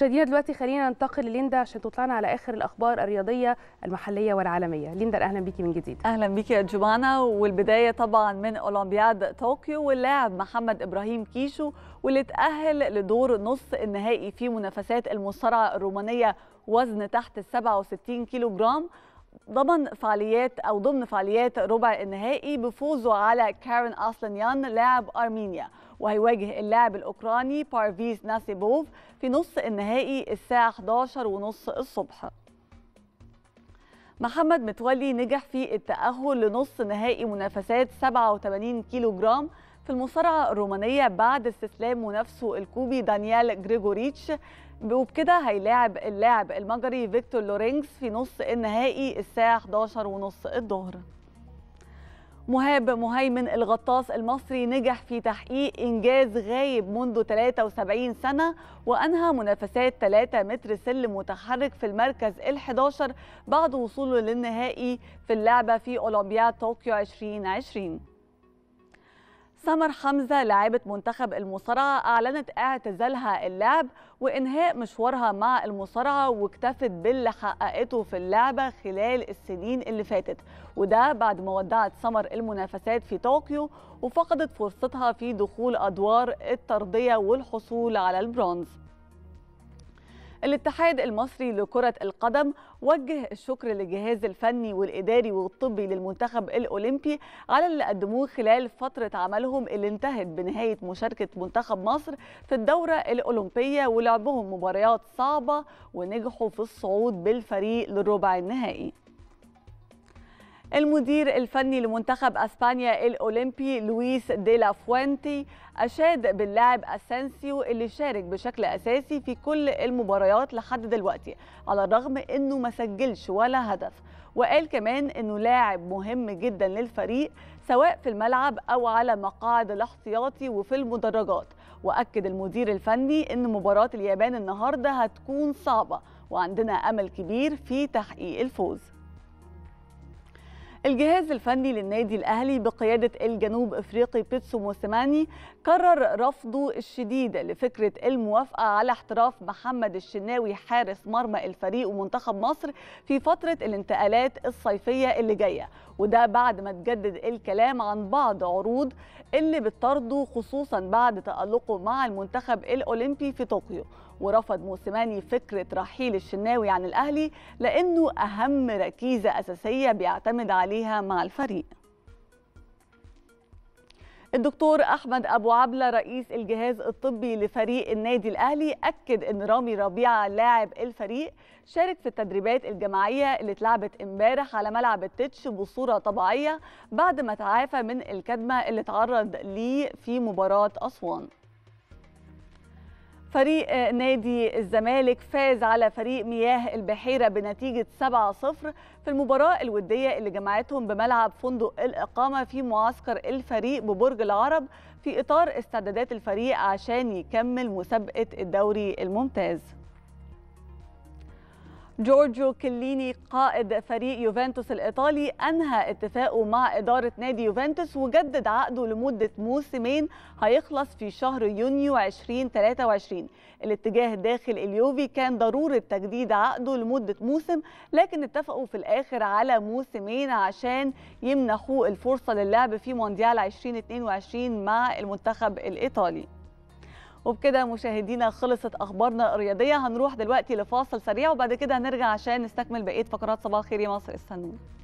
مشاهدينا دلوقتي خلينا ننتقل لليندا عشان تطلعنا على اخر الاخبار الرياضيه المحليه والعالميه ليندا اهلا بيكي من جديد اهلا بيكي يا جوانا والبدايه طبعا من اولمبياد طوكيو واللاعب محمد ابراهيم كيشو واللي تاهل لدور نص النهائي في منافسات المصارعه الرومانيه وزن تحت ال 67 كيلو جرام ضمن فعاليات أو ضمن فعاليات ربع النهائي بفوزه على كارين أسلانيان لاعب أرمينيا وهيواجه اللاعب الأوكراني بارفيز ناسيبوف في نص النهائي الساعة 11 ونص الصبح محمد متولي نجح في التأهل لنص نهائي منافسات 87 كيلو جرام في المصارعة الرومانية بعد استسلام منافسه الكوبي دانيال جريجوريتش وبكده هيلاعب اللاعب المجري فيكتور لورينجز في نص النهائي الساعة 11 ونص الظهر مهاب مهيمن الغطاس المصري نجح في تحقيق إنجاز غايب منذ 73 سنة وأنهى منافسات 3 متر سلم متحرك في المركز ال11 بعد وصوله للنهائي في اللعبة في أولمبياد طوكيو 2020 سمر حمزة لاعبة منتخب المصارعة أعلنت اعتزالها اللعب وإنهاء مشوارها مع المصارعة واكتفت باللي حققته في اللعبة خلال السنين اللي فاتت وده بعد ما ودعت سمر المنافسات في طوكيو وفقدت فرصتها في دخول أدوار الترضية والحصول على البرونز الاتحاد المصري لكرة القدم وجه الشكر للجهاز الفني والإداري والطبي للمنتخب الأولمبي على اللي قدموه خلال فترة عملهم اللي انتهت بنهاية مشاركة منتخب مصر في الدورة الأولمبية ولعبهم مباريات صعبة ونجحوا في الصعود بالفريق للربع النهائي المدير الفني لمنتخب اسبانيا الاولمبي لويس ديلا فوينتي اشاد باللاعب اسانسيو اللي شارك بشكل اساسي في كل المباريات لحد دلوقتي على الرغم انه ما سجلش ولا هدف وقال كمان انه لاعب مهم جدا للفريق سواء في الملعب او على مقاعد الاحتياطي وفي المدرجات واكد المدير الفني ان مباراه اليابان النهارده هتكون صعبه وعندنا امل كبير في تحقيق الفوز الجهاز الفني للنادي الأهلي بقيادة الجنوب إفريقي بيتسو موسيماني قرر رفضه الشديد لفكرة الموافقة على احتراف محمد الشناوي حارس مرمى الفريق ومنتخب مصر في فترة الانتقالات الصيفية اللي جاية وده بعد ما تجدد الكلام عن بعض عروض اللي بتطرده خصوصا بعد تألقه مع المنتخب الأولمبي في طوكيو ورفض موسيماني فكرة رحيل الشناوي عن الأهلي لأنه أهم ركيزة أساسية بيعتمد عليها مع الفريق الدكتور احمد ابو عبله رئيس الجهاز الطبي لفريق النادي الاهلي اكد ان رامي ربيعه لاعب الفريق شارك في التدريبات الجماعيه اللي اتلعبت امبارح على ملعب التتش بصوره طبيعيه بعد ما تعافى من الكدمه اللي تعرض ليه في مباراه اسوان فريق نادي الزمالك فاز على فريق مياه البحيرة بنتيجة 7-0 في المباراة الودية اللي جمعتهم بملعب فندق الإقامة في معسكر الفريق ببرج العرب في إطار استعدادات الفريق عشان يكمل مسابقة الدوري الممتاز جورجيو كليني قائد فريق يوفنتوس الإيطالي أنهى اتفاقه مع إدارة نادي يوفنتوس وجدد عقده لمدة موسمين هيخلص في شهر يونيو 2023 الاتجاه داخل اليوفي كان ضرورة تجديد عقده لمدة موسم لكن اتفقوا في الآخر على موسمين عشان يمنحوه الفرصة للعب في مونديال 2022 مع المنتخب الإيطالي وبكده مشاهدينا خلصت اخبارنا الرياضيه هنروح دلوقتي لفاصل سريع وبعد كده هنرجع عشان نستكمل بقيه فقرات صباح الخير يا مصر استنونا